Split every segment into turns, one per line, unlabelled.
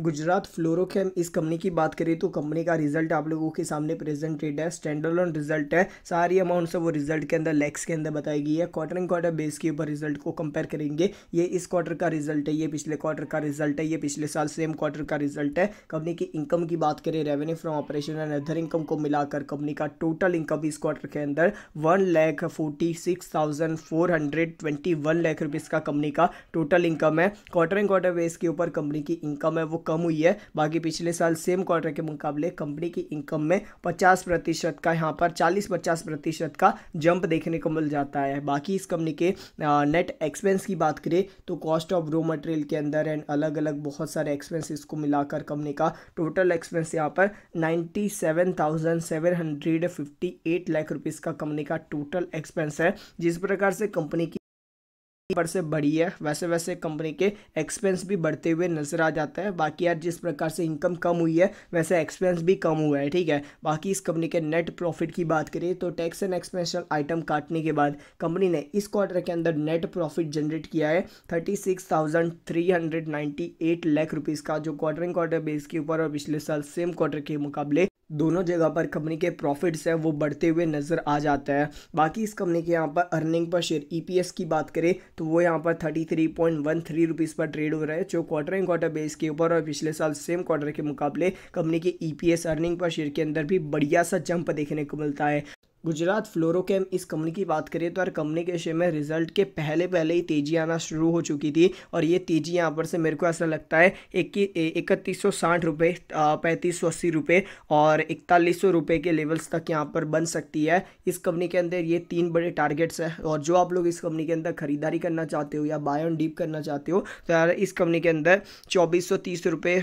गुजरात फ्लोरो के इस कंपनी की बात करें तो कंपनी का रिजल्ट आप लोगों के सामने प्रेजेंटेड है स्टैंडर्ड ऑन रिजल्ट है सारी अमाउंट से वो रिजल्ट के अंदर लेक्स के अंदर बताई गई है क्वार्टर एंड क्वार्टर बेस के ऊपर रिजल्ट को कंपेयर करेंगे ये इस क्वार्टर का रिजल्ट है ये पिछले क्वार्टर का रिजल्ट है ये पिछले साल सेम क्वार्टर का रिजल्ट है कंपनी की इनकम की बात करें revenue from operation and other income को मिलाकर कंपनी का टोटल इनकम इस क्वार्टर के अंदर one lakh forty six thousand four hundred twenty one lakh rupees का कंपनी का टोटल इनकम है क्वार्टर एंड क्वार्टर बेस के ऊपर कंपनी की इनकम है वो कम हुई है बाकी पिछले साल सेम क्वार्टर के मुकाबले कंपनी की इनकम में पचास प्रतिशत का यहाँ पर चालीस पचास प्रतिशत का जंप देखने को मिल जाता है बाकी इस कंपनी के नेट एक्सपेंस की बात करें तो कॉस्ट ऑफ रो मटेरियल के अंदर एंड अलग अलग बहुत सारे एक्सपेंस इसको मिलाकर कंपनी का टोटल एक्सपेंस यहाँ पर ninety seven thousand seven hundred fifty eight lakh rupees का कंपनी का टोटल एक्सपेंस है जिस प्रकार से कंपनी की पर से बढ़ी है वैसे वैसे कंपनी के एक्सपेंस भी बढ़ते हुए नजर आ जाते हैं बाकी यार जिस प्रकार से इनकम कम हुई है वैसे एक्सपेंस भी कम हुआ है ठीक है बाकी इस कंपनी के नेट प्रॉफिट की बात करें तो टैक्स एंड एक्सपेंशल आइटम काटने के बाद कंपनी ने इस क्वार्टर के अंदर नेट प्रॉफिट जनरेट किया है thirty six thousand three hundred eight lakh rupees का जो क्वार्टर एंड क्वार्टर बेस के ऊपर और पिछले साल सेम क्वार्टर के मुकाबले दोनों जगह पर कंपनी के प्रॉफिट्स हैं वो बढ़ते हुए नज़र आ जाता है बाकी इस कंपनी के यहाँ पर अर्निंग पर शेयर ईपीएस की बात करें तो वो यहाँ पर thirty three point one three rupees पर ट्रेड हो रहा है जो क्वार्टर एंड क्वार्टर बेस के ऊपर और पिछले साल सेम क्वार्टर के मुकाबले कंपनी के ईपीएस अर्निंग पर शेयर के अंदर भी बढ़िया सा जंप देखने को मिलता है गुजरात फ्लोरोकेम इस कंपनी की बात करें तो यार कंपनी के शेयर में रिजल्ट के पहले पहले ही तेजी आना शुरू हो चुकी थी और ये तेजी यहाँ पर से मेरे को ऐसा लगता है इकतीस सौ साठ रुपये पैंतीस सौ अस्सी रुपये और इकतालीस सौ रुपये के लेवल्स तक यहाँ पर बन सकती है इस कंपनी के अंदर ये तीन बड़े टारगेट्स हैं और जो आप लोग इस कंपनी के अंदर खरीदारी करना चाहते हो या बाय ऑन डीप करना चाहते हो तो यार इस कंपनी के अंदर चौबीस सौ तीस रुपये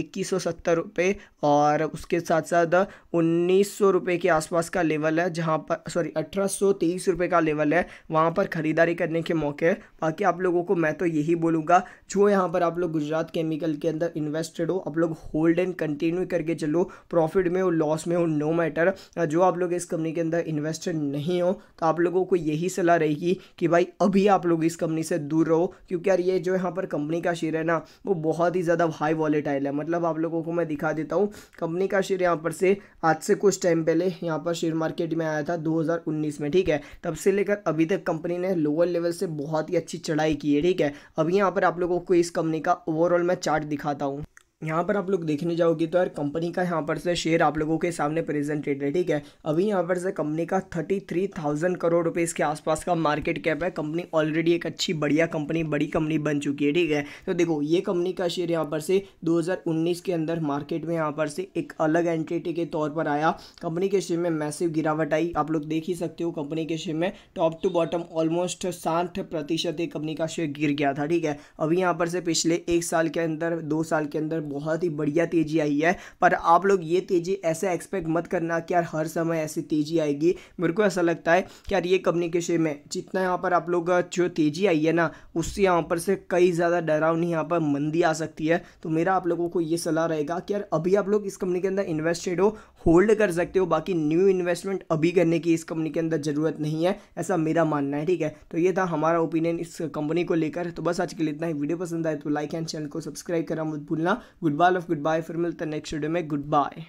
इक्कीस सौ सत्तर रुपये और उसके साथ साथ उन्नीस सौ रुपये के आसपास का लेवल है जहाँ पर सॉरी अठारह सौ तेईस रुपये का लेवल है वहाँ पर ख़रीदारी करने के मौके हैं बाकी आप लोगों को मैं तो यही बोलूँगा जो यहाँ पर आप लोग गुजरात केमिकल के अंदर इन्वेस्टेड हो आप लोग होल्ड एंड कंटिन्यू करके चलो प्रॉफिट में हो लॉस में हो नो मैटर जो आप लोग इस कंपनी के अंदर इन्वेस्टेड नहीं हो तो आप लोगों को यही सलाह रहेगी कि भाई अभी आप लोग इस कंपनी से दूर रहो क्योंकि यार ये जो यहाँ पर कंपनी का शेयर है ना वो बहुत ही ज़्यादा हाई वॉलेटाइल है मतलब आप लोगों को मैं दिखा देता हूँ कंपनी का शेयर यहाँ पर से आज से कुछ टाइम पहले यहाँ पर शेयर मार्केट मार्केट में आया था 2019 में ठीक है तब से लेकर अभी तक कंपनी ने लोअर लेवल से बहुत ही अच्छी चढ़ाई की है ठीक है अब यहाँ पर आप लोगों को इस कंपनी का ओवरऑल मैं चार्ट दिखाता हूँ यहाँ पर आप लोग देखने जाओगे तो यार कंपनी का यहाँ पर से शेयर आप लोगों के सामने प्रेजेंटेड है ठीक है अभी यहाँ पर से कंपनी का थर्टी थ्री थाउजेंड करोड़ रुपए इसके आसपास का मार्केट कैप है कंपनी ऑलरेडी एक अच्छी बढ़िया कंपनी बड़ी कंपनी बन चुकी है ठीक है तो देखो ये कंपनी का शेयर यहाँ पर से 2019 के अंदर मार्केट में यहाँ पर से एक अलग एंटिटी के तौर पर आया कंपनी के शेयर में मैसिव गिरावट आई आप लोग देख ही सकते हो कंपनी के शेयर में टॉप टू बॉटम ऑलमोस्ट साठ प्रतिशत कंपनी का शेयर गिर गया था ठीक है अभी यहाँ पर से पिछले एक साल के अंदर दो साल के अंदर बहुत ही बढ़िया तेज़ी आई है पर आप लोग ये तेज़ी ऐसे एक्सपेक्ट मत करना कि यार हर समय ऐसी तेज़ी आएगी मेरे को ऐसा लगता है कि यार ये कंपनी के शेयर में जितना यहाँ पर आप लोग जो तेज़ी आई है ना उससे यहाँ पर से कई ज़्यादा डरावनी यहाँ पर मंदी आ सकती है तो मेरा आप लोगों को ये सलाह रहेगा कि यार अभी आप लोग इस कंपनी के अंदर इन्वेस्टेड हो होल्ड कर सकते हो बाकी न्यू इन्वेस्टमेंट अभी करने की इस कंपनी के अंदर ज़रूरत नहीं है ऐसा मेरा मानना है ठीक है तो ये था हमारा ओपिनियन इस कंपनी को लेकर तो बस आज के लिए इतना ही वीडियो पसंद आए तो लाइक एंड चैनल को सब्सक्राइब करना मत भूलना good bye love good bye फिर मिलते हैं नेक्स्ट वीडियो में गुड बाय